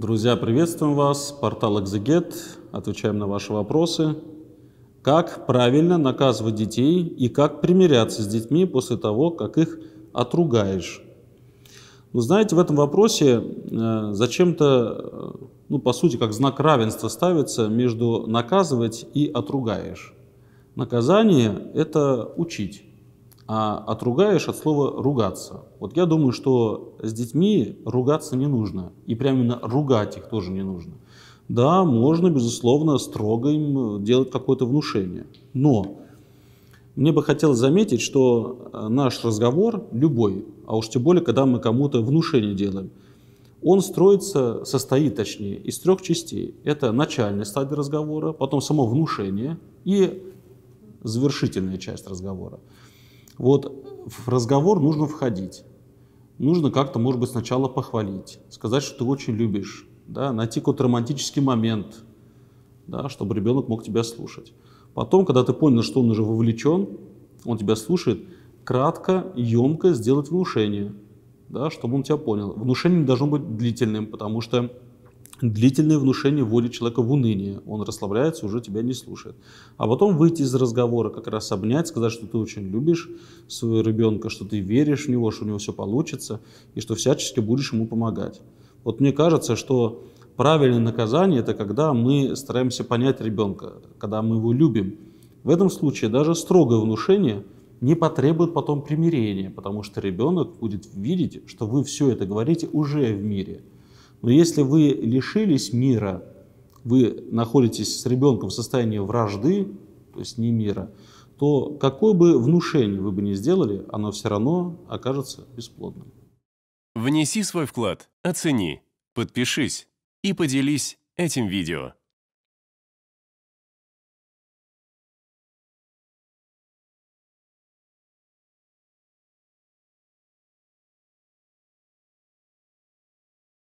Друзья, приветствуем вас. Портал «Экзегет». Отвечаем на ваши вопросы. Как правильно наказывать детей и как примиряться с детьми после того, как их отругаешь? Ну, знаете, в этом вопросе э, зачем-то, э, ну, по сути, как знак равенства ставится между наказывать и отругаешь. Наказание – это учить а отругаешь от слова «ругаться». Вот я думаю, что с детьми ругаться не нужно, и прямо именно ругать их тоже не нужно. Да, можно, безусловно, строго им делать какое-то внушение, но мне бы хотелось заметить, что э, наш разговор, любой, а уж тем более, когда мы кому-то внушение делаем, он строится, состоит точнее, из трех частей. Это начальная стадия разговора, потом само внушение и завершительная часть разговора. Вот в разговор нужно входить. Нужно как-то, может быть, сначала похвалить, сказать, что ты очень любишь, да, найти какой-то романтический момент, да, чтобы ребенок мог тебя слушать. Потом, когда ты понял, что он уже вовлечен, он тебя слушает, кратко, емко сделать внушение, да, чтобы он тебя понял. Внушение не должно быть длительным, потому что Длительное внушение вводит человека в уныние. Он расслабляется, уже тебя не слушает. А потом выйти из разговора, как раз обнять, сказать, что ты очень любишь своего ребенка, что ты веришь в него, что у него все получится, и что всячески будешь ему помогать. Вот мне кажется, что правильное наказание – это когда мы стараемся понять ребенка, когда мы его любим. В этом случае даже строгое внушение не потребует потом примирения, потому что ребенок будет видеть, что вы все это говорите уже в мире – но если вы лишились мира, вы находитесь с ребенком в состоянии вражды, то есть не мира, то какое бы внушение вы бы ни сделали, оно все равно окажется бесплодным. Внеси свой вклад, оцени, подпишись и поделись этим видео.